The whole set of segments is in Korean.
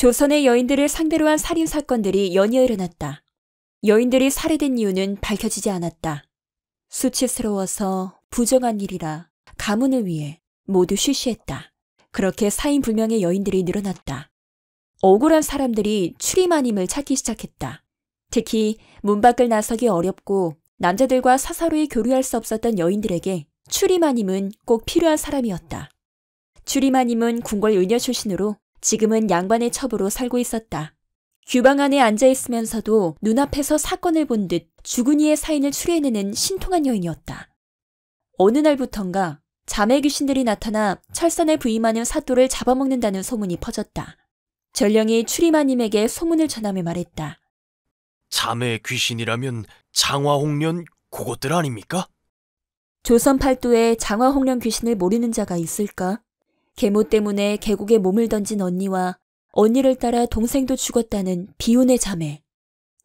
조선의 여인들을 상대로한 살인 사건들이 연이어 일어났다. 여인들이 살해된 이유는 밝혀지지 않았다. 수치스러워서 부정한 일이라 가문을 위해 모두 쉬쉬했다. 그렇게 사인 불명의 여인들이 늘어났다. 억울한 사람들이 추리마임을 찾기 시작했다. 특히 문 밖을 나서기 어렵고 남자들과 사사로이 교류할 수 없었던 여인들에게 추리마임은꼭 필요한 사람이었다. 추리마임은 궁궐 은여 출신으로 지금은 양반의 첩으로 살고 있었다. 규방 안에 앉아 있으면서도 눈앞에서 사건을 본 듯 죽은 이의 사인을 추리해내는 신통한 여인이었다. 어느 날부턴가 자매 귀신들이 나타나 철산에 부임하는 사또를 잡아먹는다는 소문이 퍼졌다. 전령이 추리마님에게 소문을 전하며 말했다. 자매 귀신이라면 장화홍련 그것들 아닙니까? 조선 팔도에 장화홍련 귀신을 모르는 자가 있을까? 계모 때문에 계곡에 몸을 던진 언니와 언니를 따라 동생도 죽었다는 비운의 자매.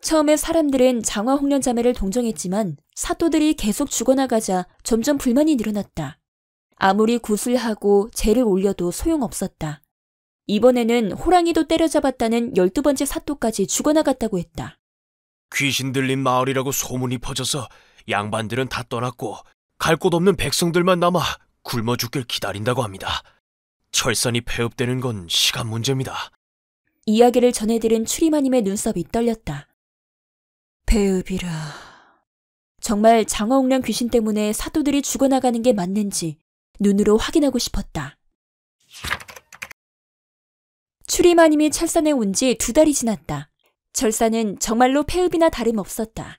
처음에 사람들은 장화홍련 자매를 동정했지만 사또들이 계속 죽어나가자 점점 불만이 늘어났다. 아무리 구슬하고 재를 올려도 소용없었다. 이번에는 호랑이도 때려잡았다는 12번째 사또까지 죽어나갔다고 했다. 귀신 들린 마을이라고 소문이 퍼져서 양반들은 다 떠났고 갈 곳 없는 백성들만 남아 굶어 죽길 기다린다고 합니다. 철산이 폐업되는 건 시간 문제입니다. 이야기를 전해들은 추리마님의 눈썹이 떨렸다. 폐읍이라 정말 장어옥란 귀신 때문에 사도들이 죽어나가는 게 맞는지 눈으로 확인하고 싶었다. 추리마님이 철산에 온 지 두 달이 지났다. 철산은 정말로 폐읍이나 다름없었다.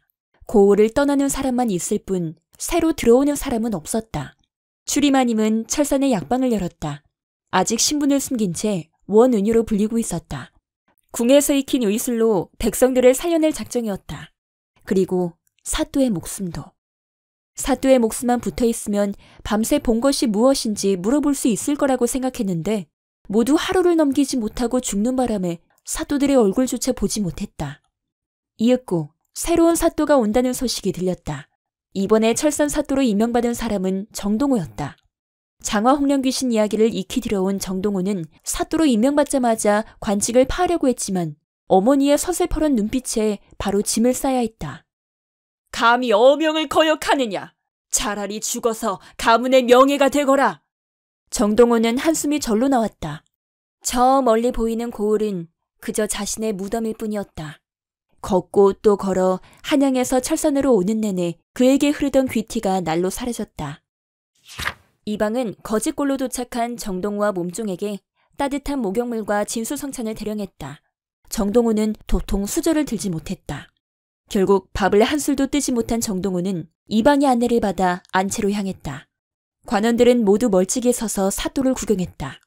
고을을 떠나는 사람만 있을 뿐 새로 들어오는 사람은 없었다. 추리마님은 철산의 약방을 열었다. 아직 신분을 숨긴 채 원은유로 불리고 있었다. 궁에서 익힌 요이술로 백성들을 살려낼 작정이었다. 그리고 사또의 목숨도. 사또의 목숨만 붙어 있으면 밤새 본 것이 무엇인지 물어볼 수 있을 거라고 생각했는데 모두 하루를 넘기지 못하고 죽는 바람에 사또들의 얼굴조차 보지 못했다. 이윽고 새로운 사또가 온다는 소식이 들렸다. 이번에 철산 사또로 임명받은 사람은 정동호였다. 장화 홍련귀신 이야기를 익히 들어온 정동호는 사또로 임명받자마자 관직을 파하려고 했지만 어머니의 서슬퍼런 눈빛에 바로 짐을 싸야 했다. 감히 어명을 거역하느냐! 차라리 죽어서 가문의 명예가 되거라! 정동호는 한숨이 절로 나왔다. 저 멀리 보이는 고을은 그저 자신의 무덤일 뿐이었다. 걷고 또 걸어 한양에서 철산으로 오는 내내 그에게 흐르던 귀티가 날로 사라졌다. 이방은 거짓골로 도착한 정동우와 몸종에게 따뜻한 목욕물과 진수성찬을 대령했다. 정동우는 도통 수저를 들지 못했다. 결국 밥을 한술도 뜨지 못한 정동우는 이방의 안내를 받아 안채로 향했다. 관원들은 모두 멀찍이 서서 사또를 구경했다.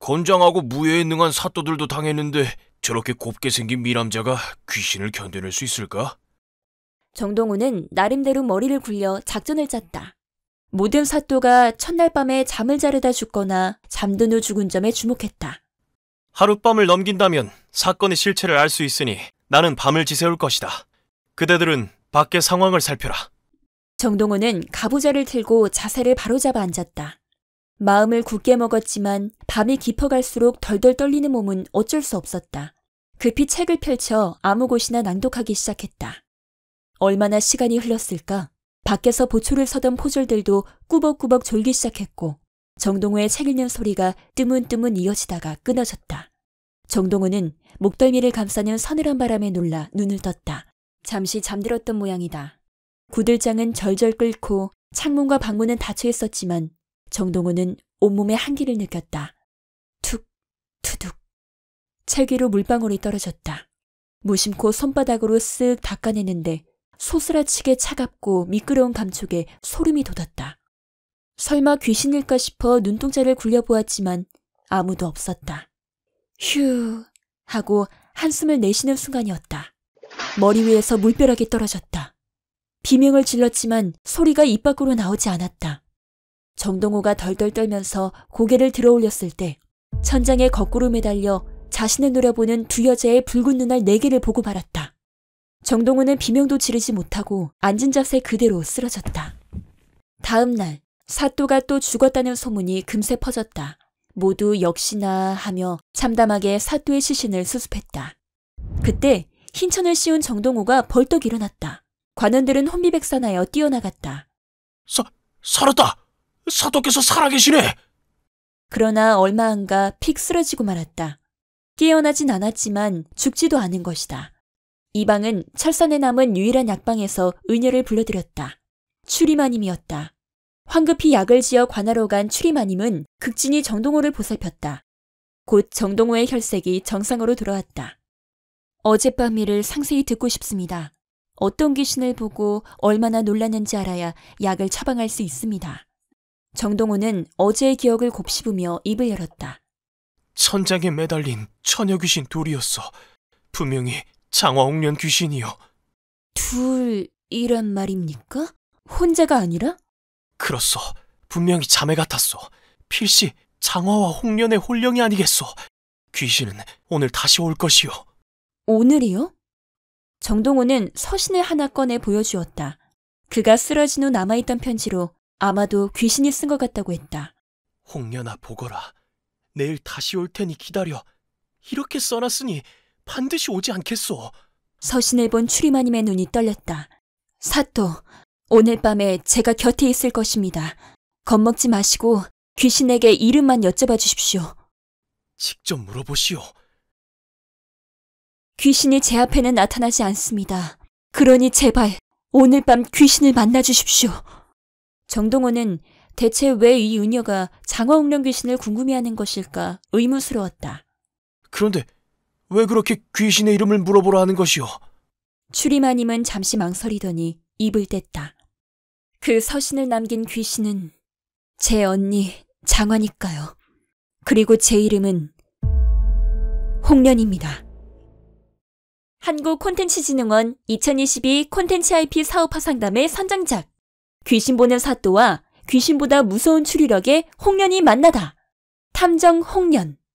건장하고 무예에 능한 사또들도 당했는데 저렇게 곱게 생긴 미남자가 귀신을 견뎌낼 수 있을까? 정동우는 나름대로 머리를 굴려 작전을 짰다. 모든 사또가 첫날 밤에 잠을 자르다 죽거나 잠든 후 죽은 점에 주목했다. 하룻밤을 넘긴다면 사건의 실체를 알 수 있으니 나는 밤을 지새울 것이다. 그대들은 밖의 상황을 살펴라. 정동호는 가부좌를 들고 자세를 바로잡아 앉았다. 마음을 굳게 먹었지만 밤이 깊어갈수록 덜덜 떨리는 몸은 어쩔 수 없었다. 급히 책을 펼쳐 아무 곳이나 낭독하기 시작했다. 얼마나 시간이 흘렀을까? 밖에서 보초를 서던 포졸들도 꾸벅꾸벅 졸기 시작했고 정동호의 책 읽는 소리가 뜨문뜨문 이어지다가 끊어졌다. 정동호는 목덜미를 감싸는 서늘한 바람에 놀라 눈을 떴다. 잠시 잠들었던 모양이다. 구들장은 절절 끓고 창문과 방문은 닫혀 있었지만 정동호는 온몸에 한기를 느꼈다. 툭, 투둑. 책 위로 물방울이 떨어졌다. 무심코 손바닥으로 쓱 닦아내는데 소스라치게 차갑고 미끄러운 감촉에 소름이 돋았다. 설마 귀신일까 싶어 눈동자를 굴려보았지만 아무도 없었다. 휴 하고 한숨을 내쉬는 순간이었다. 머리 위에서 물벼락이 떨어졌다. 비명을 질렀지만 소리가 입 밖으로 나오지 않았다. 정동호가 덜덜 떨면서 고개를 들어 올렸을 때 천장에 거꾸로 매달려 자신을 노려보는 두 여자의 붉은 눈알 네 개를 보고 말았다. 정동우는 비명도 지르지 못하고 앉은 자세 그대로 쓰러졌다. 다음 날 사또가 또 죽었다는 소문이 금세 퍼졌다. 모두 역시나 하며 참담하게 사또의 시신을 수습했다. 그때 흰천을 씌운 정동호가 벌떡 일어났다. 관원들은 혼비백산하여 뛰어나갔다. 사, 살았다! 사또께서 살아계시네! 그러나 얼마 안가 픽 쓰러지고 말았다. 깨어나진 않았지만 죽지도 않은 것이다. 이방은 철선에 남은 유일한 약방에서 은혈을 불러들였다. 추리마님이었다. 황급히 약을 지어 관하러 간 추리마님은 극진히 정동호를 보살폈다. 곧 정동호의 혈색이 정상으로 돌아왔다. 어젯밤 일을 상세히 듣고 싶습니다. 어떤 귀신을 보고 얼마나 놀랐는지 알아야 약을 처방할 수 있습니다. 정동호는 어제의 기억을 곱씹으며 입을 열었다. 천장에 매달린 처녀 귀신 둘이었어. 분명히 장화홍련 귀신이요. 둘이란 말입니까? 혼자가 아니라? 그렇소. 분명히 자매 같았소. 필시 장화와 홍련의 혼령이 아니겠소. 귀신은 오늘 다시 올 것이요. 오늘이요? 정동호는 서신을 하나 꺼내 보여주었다. 그가 쓰러진 후 남아있던 편지로 아마도 귀신이 쓴 것 같다고 했다. 홍련아 보거라. 내일 다시 올 테니 기다려. 이렇게 써놨으니 반드시 오지 않겠소. 서신을 본 추리마님의 눈이 떨렸다. 사또, 오늘 밤에 제가 곁에 있을 것입니다. 겁먹지 마시고 귀신에게 이름만 여쭤봐 주십시오. 직접 물어보시오. 귀신이 제 앞에는 나타나지 않습니다. 그러니 제발 오늘 밤 귀신을 만나 주십시오. 정동호는 대체 왜 이 은녀가 장화홍련 귀신을 궁금해하는 것일까 의문스러웠다. 그런데 왜 그렇게 귀신의 이름을 물어보라 하는 것이오? 추리마님은 잠시 망설이더니 입을 뗐다. 그 서신을 남긴 귀신은 제 언니 장화니까요. 그리고 제 이름은 홍련입니다. 한국 콘텐츠진흥원 2022 콘텐츠 IP 사업화 상담의 선정작 귀신 보는 사또와 귀신보다 무서운 추리력의 홍련이 만나다 탐정 홍련